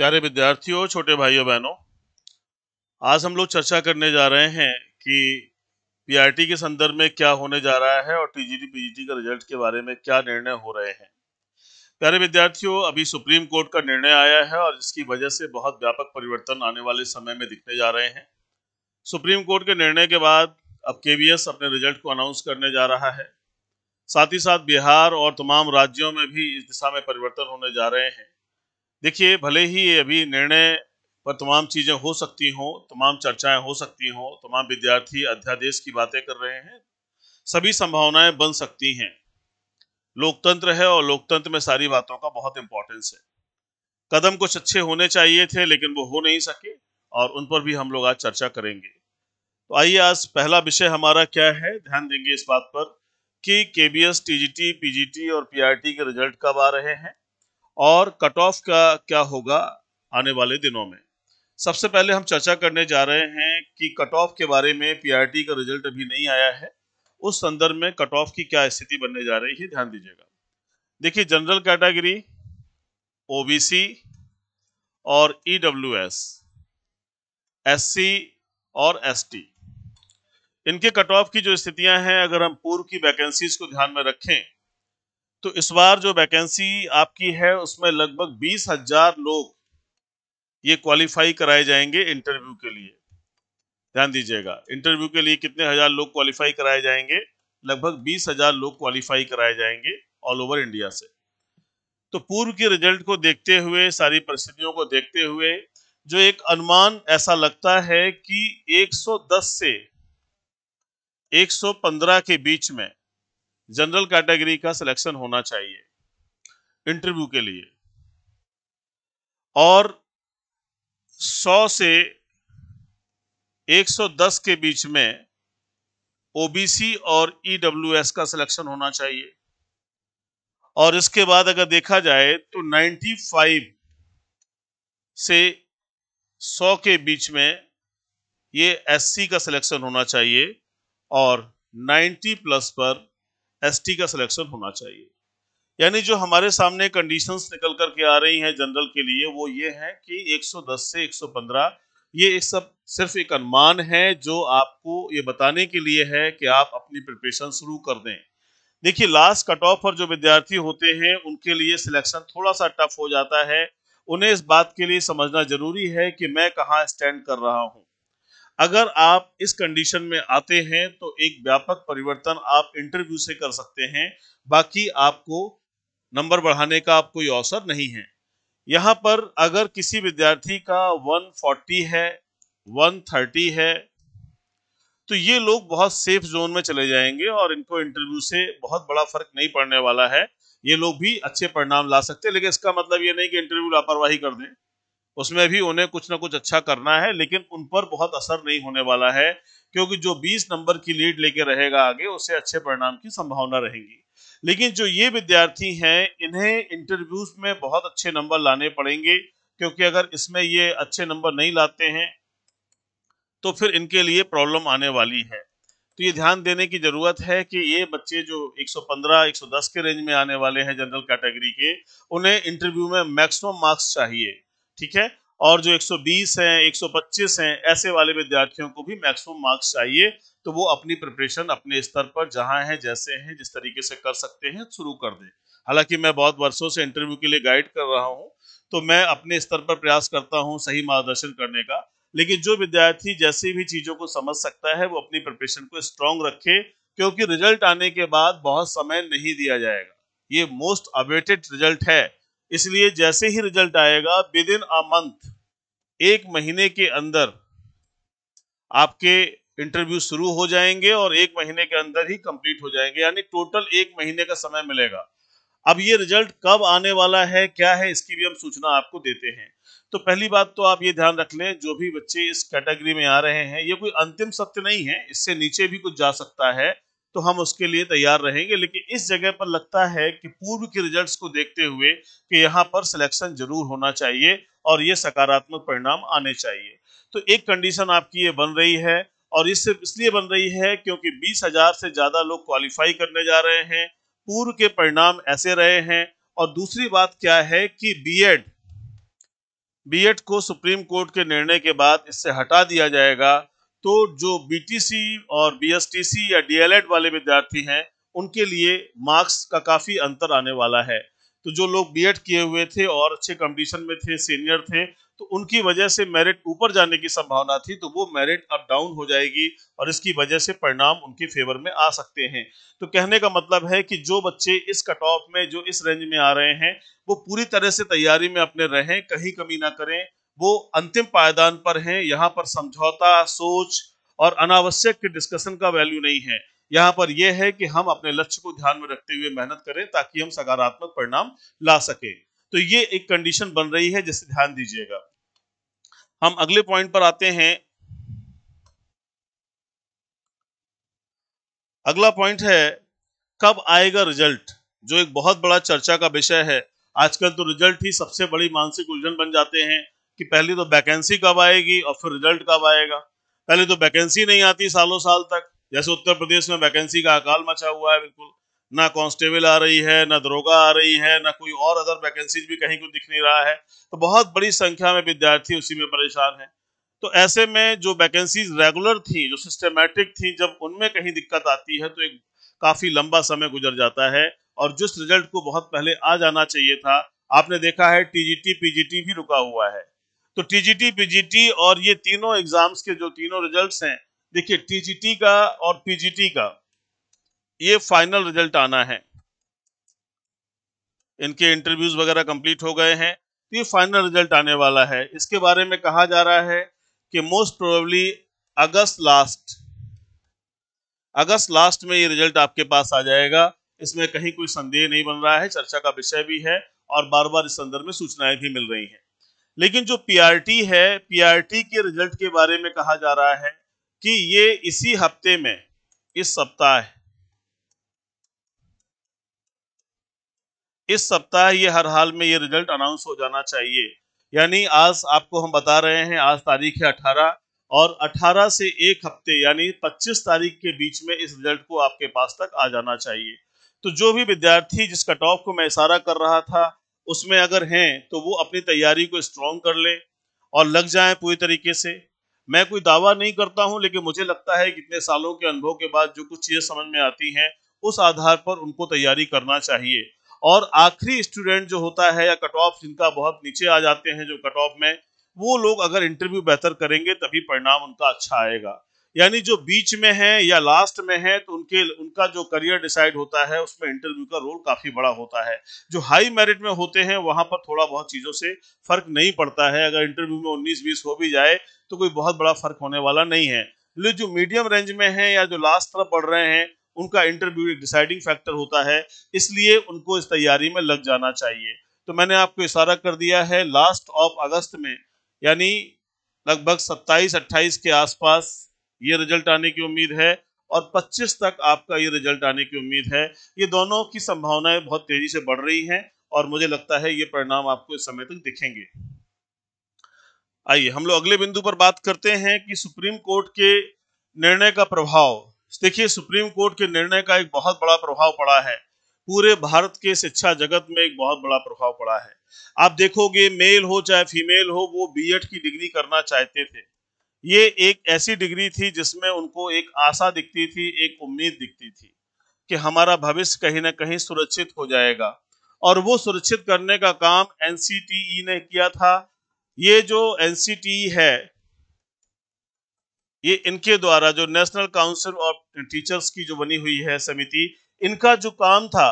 प्यारे विद्यार्थियों छोटे भाइयों बहनों आज हम लोग चर्चा करने जा रहे हैं कि पीआरटी के संदर्भ में क्या होने जा रहा है और टीजीटी पीजीटी का रिजल्ट के बारे में क्या निर्णय हो रहे हैं प्यारे विद्यार्थियों अभी सुप्रीम कोर्ट का निर्णय आया है और इसकी वजह से बहुत व्यापक परिवर्तन आने वाले समय में दिखने जा रहे हैं सुप्रीम कोर्ट के निर्णय के बाद अब के अपने रिजल्ट को अनाउंस करने जा रहा है साथ ही साथ बिहार और तमाम राज्यों में भी इस दिशा में परिवर्तन होने जा रहे हैं देखिए भले ही अभी निर्णय पर तमाम चीज़ें हो सकती हों तमाम चर्चाएं हो सकती हों तमाम विद्यार्थी अध्यादेश की बातें कर रहे हैं सभी संभावनाएं बन सकती हैं लोकतंत्र है और लोकतंत्र में सारी बातों का बहुत इंपॉर्टेंस है कदम कुछ अच्छे होने चाहिए थे लेकिन वो हो नहीं सके और उन पर भी हम लोग आज चर्चा करेंगे तो आइए आज पहला विषय हमारा क्या है ध्यान देंगे इस बात पर कि K B S T G T P G T और पी आर टी के रिजल्ट कब आ रहे हैं और कट ऑफ का क्या होगा आने वाले दिनों में सबसे पहले हम चर्चा करने जा रहे हैं कि कट ऑफ के बारे में पीआरटी का रिजल्ट अभी नहीं आया है उस संदर्भ में कट ऑफ की क्या स्थिति बनने जा रही है ध्यान दीजिएगा देखिए जनरल कैटेगरी ओबीसी और ईडब्ल्यूएस e एससी और एसटी इनके कट ऑफ की जो स्थितियां हैं अगर हम पूर्व की वैकेंसीज को ध्यान में रखें तो इस बार जो वैकेंसी आपकी है उसमें लगभग बीस हजार लोग ये क्वालिफाई कराए जाएंगे इंटरव्यू के लिए ध्यान दीजिएगा इंटरव्यू के लिए कितने हजार लोग क्वालिफाई कराए जाएंगे लगभग बीस हजार लोग क्वालिफाई कराए जाएंगे ऑल ओवर इंडिया से तो पूर्व के रिजल्ट को देखते हुए सारी परिस्थितियों को देखते हुए जो एक अनुमान ऐसा लगता है कि 110 से 115 के बीच में जनरल कैटेगरी का सिलेक्शन होना चाहिए इंटरव्यू के लिए और 100 से 110 के बीच में ओबीसी और ईडब्ल्यूएस का सिलेक्शन होना चाहिए और इसके बाद अगर देखा जाए तो 95 से 100 के बीच में ये एससी का सिलेक्शन होना चाहिए और 90 प्लस पर एसटी का सिलेक्शन होना चाहिए यानी जो हमारे सामने कंडीशंस निकल करके आ रही हैं जनरल के लिए वो ये है कि 110 से 115 ये एक सब सिर्फ एक अनुमान है जो आपको ये बताने के लिए है कि आप अपनी प्रिपरेशन शुरू कर दें देखिए लास्ट कट ऑफ पर जो विद्यार्थी होते हैं उनके लिए सिलेक्शन थोड़ा सा टफ हो जाता है उन्हें इस बात के लिए समझना जरूरी है कि मैं कहाँ स्टैंड कर रहा हूँ अगर आप इस कंडीशन में आते हैं तो एक व्यापक परिवर्तन आप इंटरव्यू से कर सकते हैं बाकी आपको नंबर बढ़ाने का आप कोई अवसर नहीं है यहाँ पर अगर किसी विद्यार्थी का 140 है 130 है तो ये लोग बहुत सेफ जोन में चले जाएंगे और इनको इंटरव्यू से बहुत बड़ा फर्क नहीं पड़ने वाला है ये लोग भी अच्छे परिणाम ला सकते हैं लेकिन इसका मतलब ये नहीं कि इंटरव्यू लापरवाही कर दें उसमें भी उन्हें कुछ ना कुछ अच्छा करना है लेकिन उन पर बहुत असर नहीं होने वाला है क्योंकि जो 20 नंबर की लीड लेके रहेगा आगे उसे अच्छे परिणाम की संभावना रहेगी लेकिन जो ये विद्यार्थी हैं इन्हें इंटरव्यूज में बहुत अच्छे नंबर लाने पड़ेंगे क्योंकि अगर इसमें ये अच्छे नंबर नहीं लाते हैं तो फिर इनके लिए प्रॉब्लम आने वाली है तो ये ध्यान देने की ज़रूरत है कि ये बच्चे जो 115, 110 के रेंज में आने वाले हैं जनरल कैटेगरी के उन्हें इंटरव्यू में मैक्सिमम मार्क्स चाहिए ठीक है और जो 120 हैं 125 हैं ऐसे वाले विद्यार्थियों को भी मैक्सिमम मार्क्स चाहिए तो वो अपनी प्रिपरेशन अपने स्तर पर जहां है जैसे हैं जिस तरीके से कर सकते हैं शुरू कर दें हालांकि मैं बहुत वर्षों से इंटरव्यू के लिए गाइड कर रहा हूं तो मैं अपने स्तर पर प्रयास करता हूं सही मार्गदर्शन करने का लेकिन जो विद्यार्थी जैसी भी चीज़ों को समझ सकता है वो अपनी प्रिपरेशन को स्ट्रांग रखे क्योंकि रिजल्ट आने के बाद बहुत समय नहीं दिया जाएगा ये मोस्ट अवेटेड रिजल्ट है इसलिए जैसे ही रिजल्ट आएगा विद इन अ मंथ एक महीने के अंदर आपके इंटरव्यू शुरू हो जाएंगे और एक महीने के अंदर ही कंप्लीट हो जाएंगे यानी टोटल एक महीने का समय मिलेगा अब ये रिजल्ट कब आने वाला है क्या है इसकी भी हम सूचना आपको देते हैं तो पहली बात तो आप ये ध्यान रख लें जो भी बच्चे इस कैटेगरी में आ रहे हैं ये कोई अंतिम सत्य नहीं है इससे नीचे भी कुछ जा सकता है तो हम उसके लिए तैयार रहेंगे लेकिन इस जगह पर लगता है कि पूर्व के रिजल्ट्स को देखते हुए कि यहाँ पर सिलेक्शन जरूर होना चाहिए और ये सकारात्मक परिणाम आने चाहिए तो एक कंडीशन आपकी ये बन रही है और ये सिर्फ इसलिए बन रही है क्योंकि बीस हजार से ज्यादा लोग क्वालिफाई करने जा रहे हैं पूर्व के परिणाम ऐसे रहे हैं और दूसरी बात क्या है कि बी बीएड को सुप्रीम कोर्ट के निर्णय के बाद इससे हटा दिया जाएगा तो जो बीटीसी और बीएसटीसी या डीएलएड वाले विद्यार्थी हैं उनके लिए मार्क्स का काफ़ी अंतर आने वाला है तो जो लोग बीएड किए हुए थे और अच्छे कंपटीशन में थे सीनियर थे तो उनकी वजह से मेरिट ऊपर जाने की संभावना थी तो वो मेरिट अब डाउन हो जाएगी और इसकी वजह से परिणाम उनके फेवर में आ सकते हैं तो कहने का मतलब है कि जो बच्चे इस कट ऑफ में जो इस रेंज में आ रहे हैं वो पूरी तरह से तैयारी में अपने रहें कहीं कमी ना करें वो अंतिम पायदान पर हैं यहाँ पर समझौता सोच और अनावश्यक के डिस्कशन का वैल्यू नहीं है यहाँ पर यह है कि हम अपने लक्ष्य को ध्यान में रखते हुए मेहनत करें ताकि हम सकारात्मक परिणाम ला सके तो ये एक कंडीशन बन रही है जिसे ध्यान दीजिएगा हम अगले पॉइंट पर आते हैं अगला पॉइंट है कब आएगा रिजल्ट जो एक बहुत बड़ा चर्चा का विषय है आजकल तो रिजल्ट ही सबसे बड़ी मानसिक उलझन बन जाते हैं कि पहले तो वैकेंसी कब आएगी और फिर रिजल्ट कब आएगा पहले तो वैकेंसी नहीं आती सालों साल तक जैसे उत्तर प्रदेश में वैकेंसी का अकाल मचा हुआ है बिल्कुल ना कांस्टेबल आ रही है ना दरोगा आ रही है ना कोई और अदर वैकेंसीज भी कहीं कुछ दिख नहीं रहा है तो बहुत बड़ी संख्या में विद्यार्थी उसी में परेशान हैं तो ऐसे में जो वैकेंसीज रेगुलर थी जो सिस्टमेटिक थी जब उनमें कहीं दिक्कत आती है तो एक काफ़ी लंबा समय गुजर जाता है और जिस रिजल्ट को बहुत पहले आ जाना चाहिए था आपने देखा है टीजीटी पीजीटी भी रुका हुआ है तो टीजीटी पीजीटी और ये तीनों एग्जाम्स के जो तीनों रिजल्ट्स हैं देखिए टीजीटी का और पीजीटी का ये फाइनल रिजल्ट आना है इनके इंटरव्यूज वगैरह कंप्लीट हो गए हैं तो ये फाइनल रिजल्ट आने वाला है इसके बारे में कहा जा रहा है कि मोस्ट प्रोबेबली अगस्त लास्ट अगस्त लास्ट में ये रिजल्ट आपके पास आ जाएगा इसमें कहीं कोई संदेह नहीं बन रहा है चर्चा का विषय भी है और बार बार इस संदर्भ में सूचनाएं भी मिल रही हैं लेकिन जो पीआरटी है पीआरटी के रिजल्ट के बारे में कहा जा रहा है कि ये इसी हफ्ते में इस सप्ताह इस सप्ताह ये हर हाल में ये रिजल्ट अनाउंस हो जाना चाहिए यानी आज आपको हम बता रहे हैं आज तारीख है अठारह और 18 से एक हफ्ते यानी 25 तारीख के बीच में इस रिजल्ट को आपके पास तक आ जाना चाहिए तो जो भी विद्यार्थी जिस कट ऑफ को मैं इशारा कर रहा था उसमें अगर हैं तो वो अपनी तैयारी को स्ट्रॉन्ग कर लें और लग जाएं पूरी तरीके से मैं कोई दावा नहीं करता हूं लेकिन मुझे लगता है कि इतने सालों के अनुभव के बाद जो कुछ चीज़ें समझ में आती हैं उस आधार पर उनको तैयारी करना चाहिए और आखिरी स्टूडेंट जो होता है या कट ऑफ जिनका बहुत नीचे आ जाते हैं जो कट ऑफ में वो लोग अगर इंटरव्यू बेहतर करेंगे तभी परिणाम उनका अच्छा आएगा यानी जो बीच में है या लास्ट में है तो उनके उनका जो करियर डिसाइड होता है उसमें इंटरव्यू का रोल काफी बड़ा होता है जो हाई मेरिट में होते हैं वहां पर थोड़ा बहुत चीजों से फर्क नहीं पड़ता है अगर इंटरव्यू में उन्नीस बीस हो भी जाए तो कोई बहुत बड़ा फर्क होने वाला नहीं है लेकिन जो मीडियम रेंज में है या जो लास्ट तरफ बढ़ रहे हैं उनका इंटरव्यू एक डिसाइडिंग फैक्टर होता है इसलिए उनको इस तैयारी में लग जाना चाहिए तो मैंने आपको इशारा कर दिया है लास्ट ऑफ अगस्त में यानी लगभग 27-28 के आसपास ये रिजल्ट आने की उम्मीद है और 25 तक आपका ये रिजल्ट आने की उम्मीद है ये दोनों की संभावनाएं बहुत तेजी से बढ़ रही हैं और मुझे लगता है ये परिणाम आपको इस समय तक दिखेंगे आइए हम लोग अगले बिंदु पर बात करते हैं कि सुप्रीम कोर्ट के निर्णय का प्रभाव देखिए सुप्रीम कोर्ट के निर्णय का एक बहुत बड़ा प्रभाव पड़ा है पूरे भारत के शिक्षा जगत में एक बहुत बड़ा प्रभाव पड़ा है आप देखोगे मेल हो चाहे फीमेल हो वो बीएड की डिग्री करना चाहते थे ये एक ऐसी डिग्री थी जिसमें उनको एक आशा दिखती थी एक उम्मीद दिखती थी कि हमारा भविष्य कहीं ना कहीं सुरक्षित हो जाएगा और वो सुरक्षित करने का काम एन e ने किया था ये जो एन e है ये इनके द्वारा जो नेशनल काउंसिल ऑफ टीचर्स की जो बनी हुई है समिति इनका जो काम था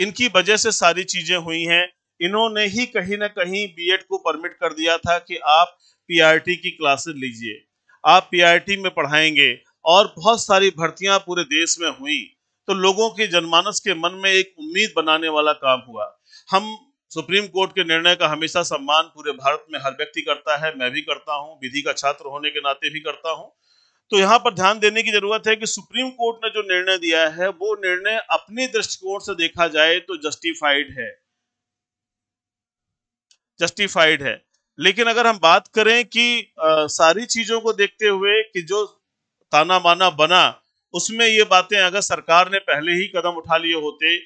इनकी वजह से सारी चीजें हुई हैं इन्होंने ही कहीं ना कहीं बीएड को परमिट कर दिया था कि आप पीआरटी की क्लासेस लीजिए आप पीआरटी में पढ़ाएंगे और बहुत सारी भर्तियां पूरे देश में हुई तो लोगों के जनमानस के मन में एक उम्मीद बनाने वाला काम हुआ हम सुप्रीम कोर्ट के निर्णय का हमेशा सम्मान पूरे भारत में हर व्यक्ति करता है मैं भी करता हूँ विधि का छात्र होने के नाते भी करता हूँ तो यहाँ पर ध्यान देने की जरूरत है कि सुप्रीम कोर्ट ने जो निर्णय दिया है वो निर्णय अपने दृष्टिकोण से देखा जाए तो जस्टिफाइड है जस्टिफाइड है लेकिन अगर हम बात करें कि आ, सारी चीजों को देखते हुए कि जो ताना माना बना उसमें ये बातें अगर सरकार ने पहले ही कदम उठा लिए होते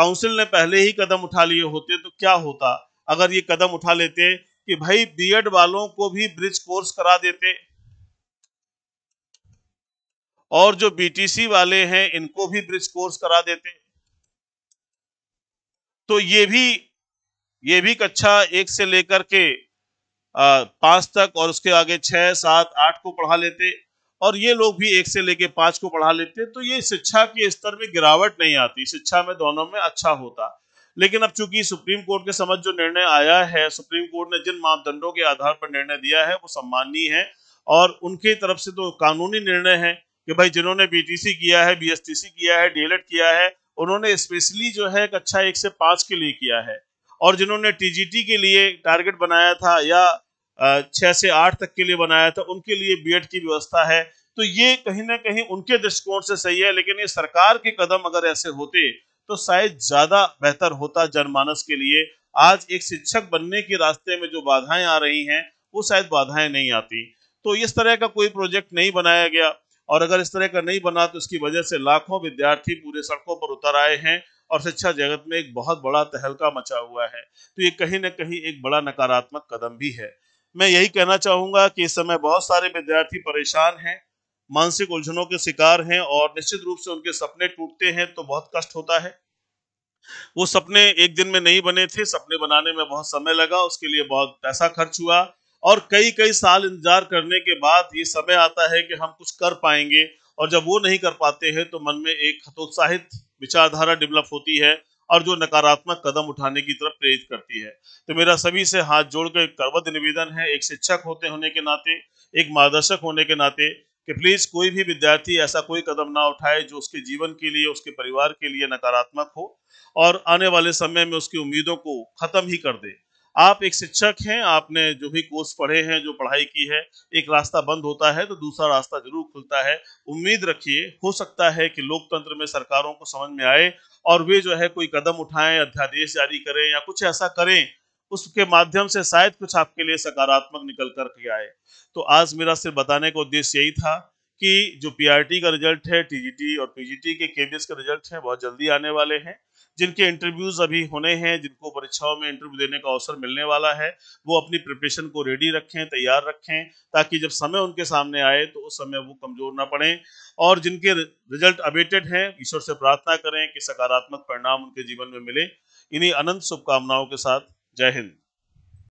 काउंसिल ने पहले ही कदम उठा लिए होते तो क्या होता अगर ये कदम उठा लेते कि भाई बीएड वालों को भी ब्रिज कोर्स करा देते और जो बीटीसी वाले हैं इनको भी ब्रिज कोर्स करा देते तो ये भी ये भी कक्षा अच्छा एक से लेकर के पांच तक और उसके आगे छह सात आठ को पढ़ा लेते और ये लोग भी एक से लेके पांच को पढ़ा लेते तो ये शिक्षा के स्तर में गिरावट नहीं आती शिक्षा में दोनों में अच्छा होता लेकिन अब चूंकि सुप्रीम कोर्ट के समझ जो निर्णय आया है सुप्रीम कोर्ट ने जिन मापदंडों के आधार पर निर्णय दिया है वो सम्माननीय है और उनकी तरफ से तो कानूनी निर्णय है कि भाई जिन्होंने बीटीसी किया है बीएसटीसी किया है डीएलएड किया है उन्होंने स्पेशली जो है कक्षा अच्छा एक से पांच के लिए किया है और जिन्होंने टीजीटी के लिए टारगेट बनाया था या छः से आठ तक के लिए बनाया था उनके लिए बीएड की व्यवस्था है तो ये कहीं ना कहीं उनके दृष्टिकोण से सही है लेकिन ये सरकार के कदम अगर ऐसे होते तो शायद ज्यादा बेहतर होता जनमानस के लिए आज एक शिक्षक बनने के रास्ते में जो बाधाएं आ रही हैं वो शायद बाधाएं नहीं आती तो इस तरह का कोई प्रोजेक्ट नहीं बनाया गया और अगर इस तरह का नहीं बना तो इसकी वजह से लाखों विद्यार्थी पूरे सड़कों पर उतर आए हैं और शिक्षा जगत में एक बहुत बड़ा तहलका मचा हुआ है तो ये कहीं ना कहीं एक बड़ा नकारात्मक कदम भी है मैं यही कहना चाहूंगा कि इस समय बहुत सारे विद्यार्थी परेशान हैं मानसिक उलझनों के शिकार हैं और निश्चित रूप से उनके सपने टूटते हैं तो बहुत कष्ट होता है वो सपने एक दिन में नहीं बने थे सपने बनाने में बहुत समय लगा उसके लिए बहुत पैसा खर्च हुआ और कई कई साल इंतजार करने के बाद ये समय आता है कि हम कुछ कर पाएंगे और जब वो नहीं कर पाते हैं तो मन में एक हतोत्साहित विचारधारा डेवलप होती है और जो नकारात्मक कदम उठाने की तरफ प्रेरित करती है तो मेरा सभी से हाथ जोड़कर करवत निवेदन है एक शिक्षक होते होने के नाते एक मार्गदर्शक होने के नाते कि प्लीज कोई भी विद्यार्थी ऐसा कोई कदम ना उठाए जो उसके जीवन के लिए उसके परिवार के लिए नकारात्मक हो और आने वाले समय में उसकी उम्मीदों को खत्म ही कर दे आप एक शिक्षक हैं आपने जो भी कोर्स पढ़े हैं जो पढ़ाई की है एक रास्ता बंद होता है तो दूसरा रास्ता जरूर खुलता है उम्मीद रखिए हो सकता है कि लोकतंत्र में सरकारों को समझ में आए और वे जो है कोई कदम उठाएं अध्यादेश जारी करें या कुछ ऐसा करें उसके माध्यम से शायद कुछ आपके लिए सकारात्मक निकल कर के आए तो आज मेरा सिर्फ बताने का उद्देश्य यही था कि जो पी का रिजल्ट है टी और पीजीटी के केबीएस का रिजल्ट है बहुत जल्दी आने वाले हैं जिनके इंटरव्यूज अभी होने हैं जिनको परीक्षाओं में इंटरव्यू देने का अवसर मिलने वाला है वो अपनी प्रिपरेशन को रेडी रखें तैयार रखें ताकि जब समय उनके सामने आए तो उस समय वो कमजोर ना पड़े और जिनके रिजल्ट अबेटेड हैं ईश्वर से प्रार्थना करें कि सकारात्मक परिणाम उनके जीवन में मिले इन्हीं अनंत शुभकामनाओं के साथ जय हिंद